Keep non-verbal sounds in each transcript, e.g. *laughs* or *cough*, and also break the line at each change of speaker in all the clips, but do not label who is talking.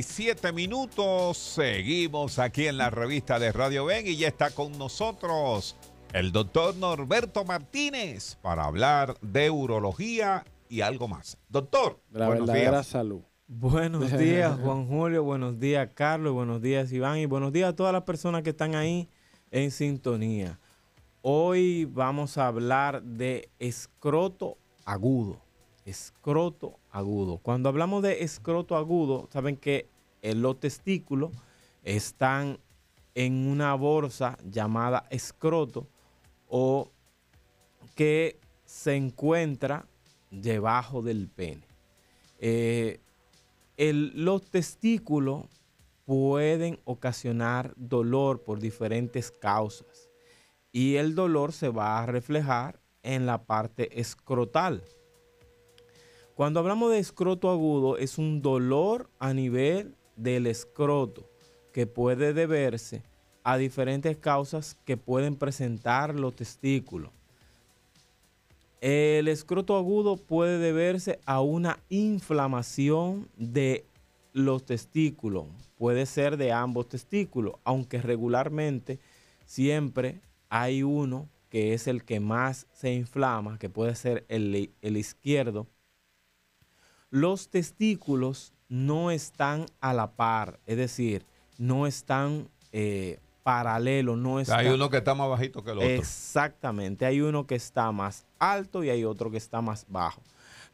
17 minutos. Seguimos aquí en la revista de Radio Ben y ya está con nosotros el doctor Norberto Martínez para hablar de urología y algo más. Doctor, la buenos verdadera días. salud.
Buenos *laughs* días, Juan Julio. Buenos días, Carlos. Buenos días, Iván. Y buenos días a todas las personas que están ahí en sintonía. Hoy vamos a hablar de escroto agudo. Escroto agudo. Cuando hablamos de escroto agudo, saben que los testículos están en una bolsa llamada escroto o que se encuentra debajo del pene. Eh, los testículos pueden ocasionar dolor por diferentes causas y el dolor se va a reflejar en la parte escrotal. Cuando hablamos de escroto agudo, es un dolor a nivel del escroto que puede deberse a diferentes causas que pueden presentar los testículos. El escroto agudo puede deberse a una inflamación de los testículos. Puede ser de ambos testículos, aunque regularmente siempre hay uno que es el que más se inflama, que puede ser el, el izquierdo, los testículos no están a la par, es decir, no están eh, paralelos, no están... Hay uno que está más bajito que el otro. Exactamente, hay uno que está más alto y hay otro que está más bajo.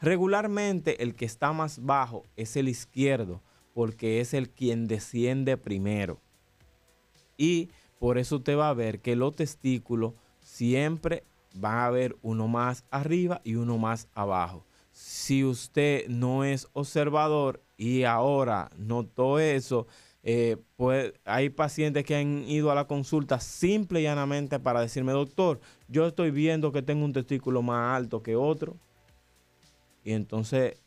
Regularmente el que está más bajo es el izquierdo, porque es el quien desciende primero. Y por eso te va a ver que los testículos siempre van a haber uno más arriba y uno más abajo si usted no es observador y ahora notó eso, eh, pues hay pacientes que han ido a la consulta simple y llanamente para decirme, doctor, yo estoy viendo que tengo un testículo más alto que otro. Y entonces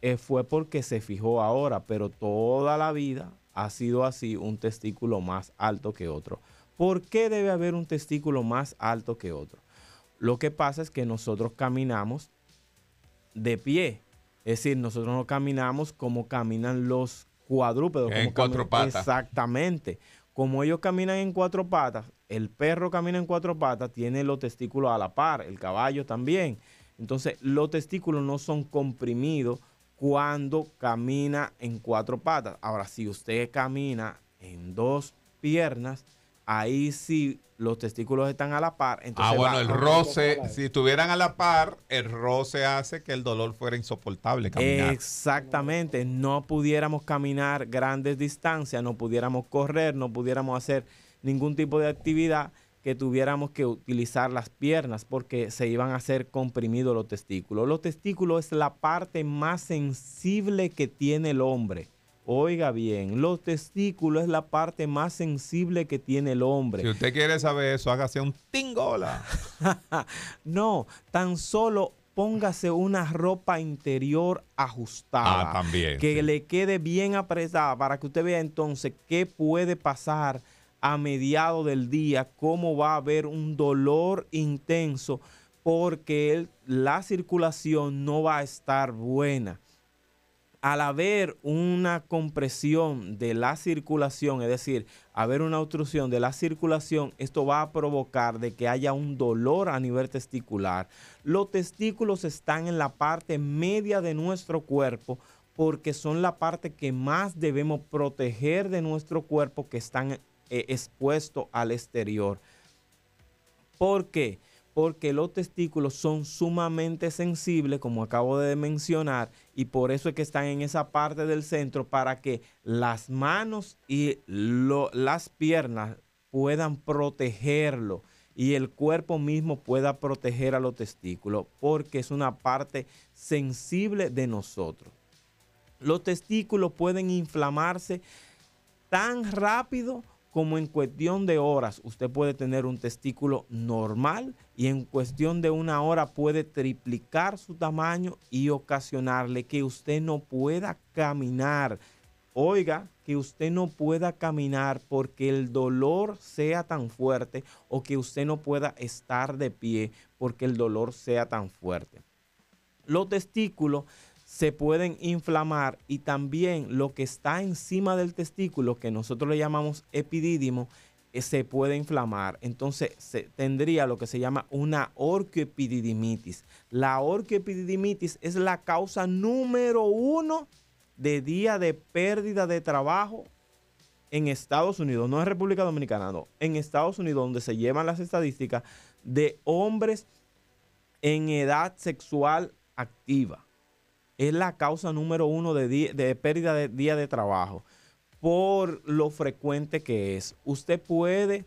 eh, fue porque se fijó ahora, pero toda la vida ha sido así un testículo más alto que otro. ¿Por qué debe haber un testículo más alto que otro? Lo que pasa es que nosotros caminamos de pie. Es decir, nosotros no caminamos como caminan los cuadrúpedos. En cuatro patas. Exactamente. Como ellos caminan en cuatro patas, el perro camina en cuatro patas, tiene los testículos a la par, el caballo también. Entonces, los testículos no son comprimidos cuando camina en cuatro patas. Ahora, si usted camina en dos piernas, ahí sí los testículos están a la par. ah, bueno, el roce, si estuvieran a la par, el roce hace que el dolor fuera insoportable Exactamente, no pudiéramos caminar grandes distancias, no pudiéramos correr, no pudiéramos hacer ningún tipo de actividad que tuviéramos que utilizar las piernas porque se iban a hacer comprimidos los testículos. Los testículos es la parte más sensible que tiene el hombre. Oiga bien, los testículos es la parte más sensible que tiene el hombre. Si usted
quiere saber eso, hágase un
tingola. *laughs* no, tan solo póngase una ropa interior ajustada. Ah, también. Que le quede bien apretada para que usted vea entonces qué puede pasar a mediado del día, cómo va a haber un dolor intenso porque la circulación no va a estar buena al haber una compresión de la circulación, es decir, haber una obstrucción de la circulación, esto va a provocar de que haya un dolor a nivel testicular. Los testículos están en la parte media de nuestro cuerpo porque son la parte que más debemos proteger de nuestro cuerpo que están eh, expuestos al exterior. ¿Por qué? porque los testículos son sumamente sensibles, como acabo de mencionar, y por eso es que están en esa parte del centro para que las manos y las piernas puedan protegerlo y el cuerpo mismo pueda proteger a los testículos, porque es una parte sensible de nosotros. Los testículos pueden inflamarse tan rápido como en cuestión de horas usted puede tener un testículo normal y en cuestión de una hora puede triplicar su tamaño y ocasionarle que usted no pueda caminar. Oiga, que usted no pueda caminar porque el dolor sea tan fuerte o que usted no pueda estar de pie porque el dolor sea tan fuerte. Los testículos se pueden inflamar y también lo que está encima del testículo, que nosotros le llamamos epidídimo, eh, se puede inflamar. Entonces se tendría lo que se llama una orquioepididimitis. La orquioepididimitis es la causa número uno de día de pérdida de trabajo en Estados Unidos, no en República Dominicana, no, en Estados Unidos, donde se llevan las estadísticas de hombres en edad sexual activa es la causa número uno de, de pérdida de día de trabajo por lo frecuente que es. Usted puede,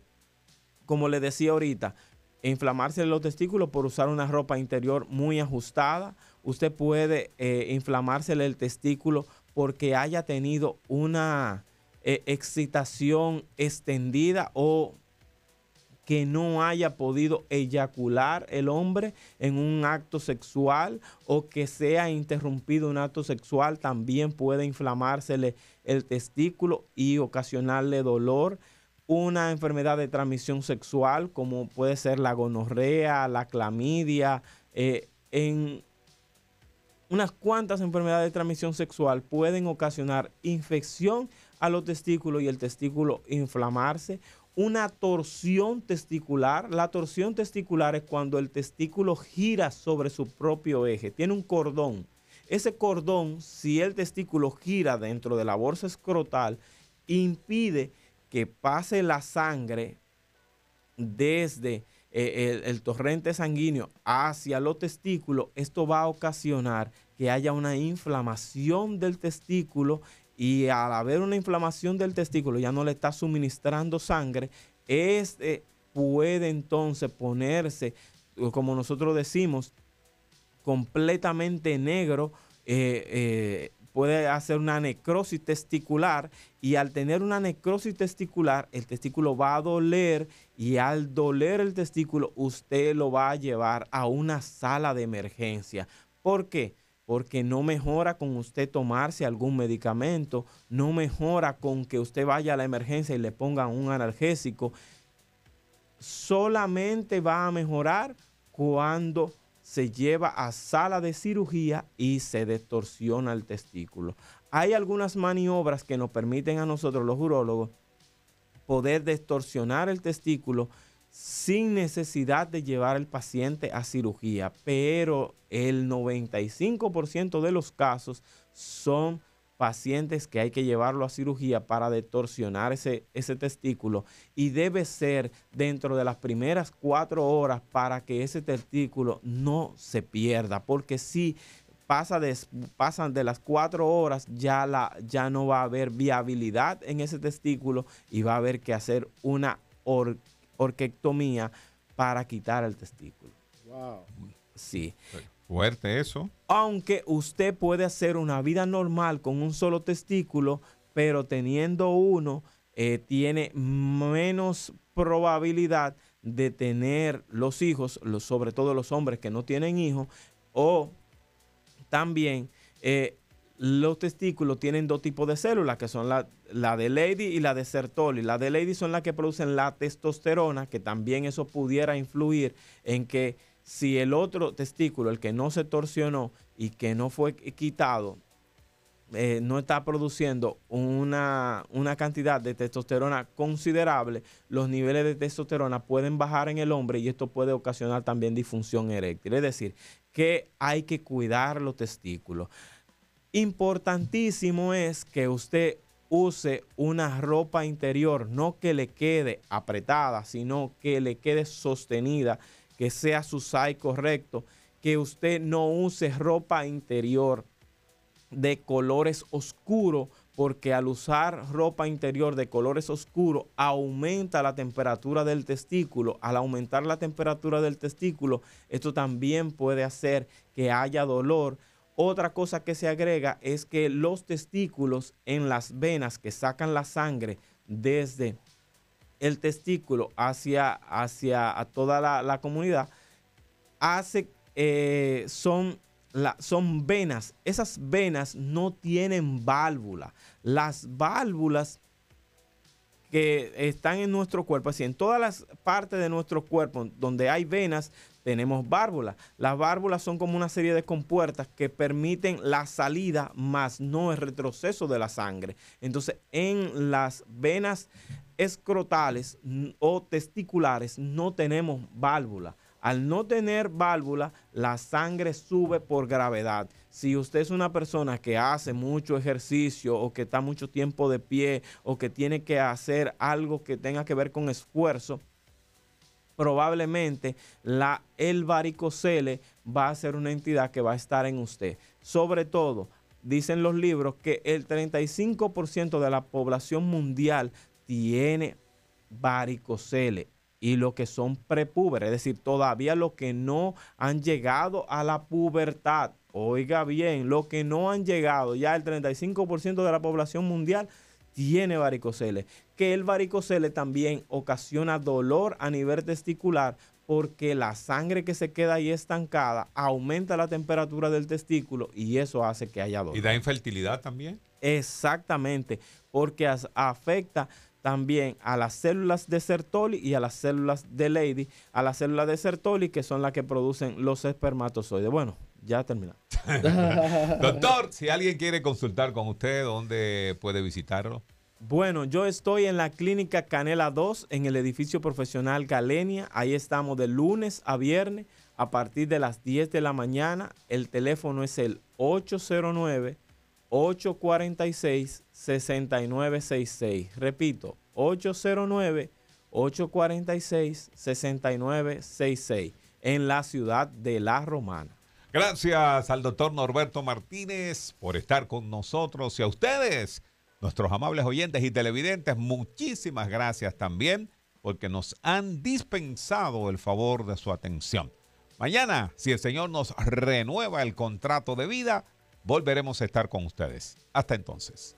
como le decía ahorita, inflamarse los testículos por usar una ropa interior muy ajustada. Usted puede eh, inflamarse el testículo porque haya tenido una eh, excitación extendida o que no haya podido eyacular el hombre en un acto sexual o que sea interrumpido un acto sexual, también puede inflamársele el testículo y ocasionarle dolor. Una enfermedad de transmisión sexual como puede ser la gonorrea, la clamidia, eh, en unas cuantas enfermedades de transmisión sexual pueden ocasionar infección a los testículos y el testículo inflamarse una torsión testicular. La torsión testicular es cuando el testículo gira sobre su propio eje, tiene un cordón. Ese cordón, si el testículo gira dentro de la bolsa escrotal, impide que pase la sangre desde eh, el, el, torrente sanguíneo hacia los testículos, esto va a ocasionar que haya una inflamación del testículo y al haber una inflamación del testículo ya no le está suministrando sangre, este puede entonces ponerse, eh, como nosotros decimos, completamente negro, eh, eh, puede hacer una necrosis testicular y al tener una necrosis testicular, el testículo va a doler y al doler el testículo, usted lo va a llevar a una sala de emergencia. ¿Por qué? porque no mejora con usted tomarse algún medicamento, no mejora con que usted vaya a la emergencia y le ponga un analgésico. Solamente va a mejorar cuando se lleva a sala de cirugía y se distorsiona el testículo. Hay algunas maniobras que nos permiten a nosotros los urólogos poder distorsionar el testículo sin necesidad de llevar al paciente a cirugía, pero el 95% de los casos son pacientes que hay que llevarlo a cirugía para detorsionar ese, ese testículo y debe ser dentro de las primeras cuatro horas para que ese testículo no se pierda, porque si pasa de, pasan de las cuatro horas, ya, la, ya no va a haber viabilidad en ese testículo y va a haber que hacer una orquesta orquectomía para quitar el testículo.
Wow. Sí. Fuerte eso.
Aunque usted puede hacer una vida normal con un solo testículo, pero teniendo uno, eh, tiene menos probabilidad de tener los hijos, sobre todo los hombres que no tienen hijos, o también eh, los testículos tienen dos tipos de células, que son la, de Lady y la de Sertoli. La de Lady son las que producen la testosterona, que también eso pudiera influir en que si el otro testículo, el que no se torsionó y que no fue quitado, eh, no está produciendo una, una, cantidad de testosterona considerable, los niveles de testosterona pueden bajar en el hombre y esto puede ocasionar también disfunción eréctil. Es decir, que hay que cuidar los testículos. Importantísimo es que usted use una ropa interior, no que le quede apretada, sino que le quede sostenida, que sea su size correcto, que usted no use ropa interior de colores oscuros, porque al usar ropa interior de colores oscuros aumenta la temperatura del testículo. Al aumentar la temperatura del testículo, esto también puede hacer que haya dolor, otra cosa que se agrega es que los testículos en las venas que sacan la sangre desde el testículo hacia, hacia toda la, comunidad, eh, son, la, son venas. Esas venas no tienen válvula. Las válvulas que están en nuestro cuerpo, así en todas las partes de nuestro cuerpo donde hay venas, tenemos válvulas. Las válvulas son como una serie de compuertas que permiten la salida más no el retroceso de la sangre. Entonces, en las venas escrotales o testiculares no tenemos válvula. Al no tener válvula, la sangre sube por gravedad. Si usted es una persona que hace mucho ejercicio o que está mucho tiempo de pie o que tiene que hacer algo que tenga que ver con esfuerzo, probablemente la, el varicocele va a ser una entidad que va a estar en usted. Sobre todo, dicen los libros que el 35% de la población mundial tiene varicocele y los que son prepúberes, es decir, todavía los que no han llegado a la pubertad. Oiga bien, los que no han llegado, ya el 35% de la población mundial tiene varicocele. Que el varicocele también ocasiona dolor a nivel testicular porque la sangre que se queda ahí estancada aumenta la temperatura del testículo y eso hace que haya dolor. ¿Y
da infertilidad también?
Exactamente, porque afecta también a las células de Sertoli y a las células de Lady, a las células de Sertoli que son las que producen los espermatozoides. Bueno, ya terminamos. *laughs*
Doctor, si alguien quiere consultar con usted, ¿dónde puede visitarlo?
Bueno, yo estoy en la clínica Canela 2, en el edificio profesional Galenia. Ahí estamos de lunes a viernes a partir de las 10 de la mañana. El teléfono es el 809-846-6966. Repito, 809-846-6966 en la ciudad de La Romana. Gracias al doctor Norberto
Martínez por estar con nosotros y a ustedes, nuestros amables oyentes y televidentes, muchísimas gracias también porque nos han dispensado el favor de su atención. Mañana, si el Señor nos renueva el contrato de vida, volveremos a estar con ustedes. Hasta entonces.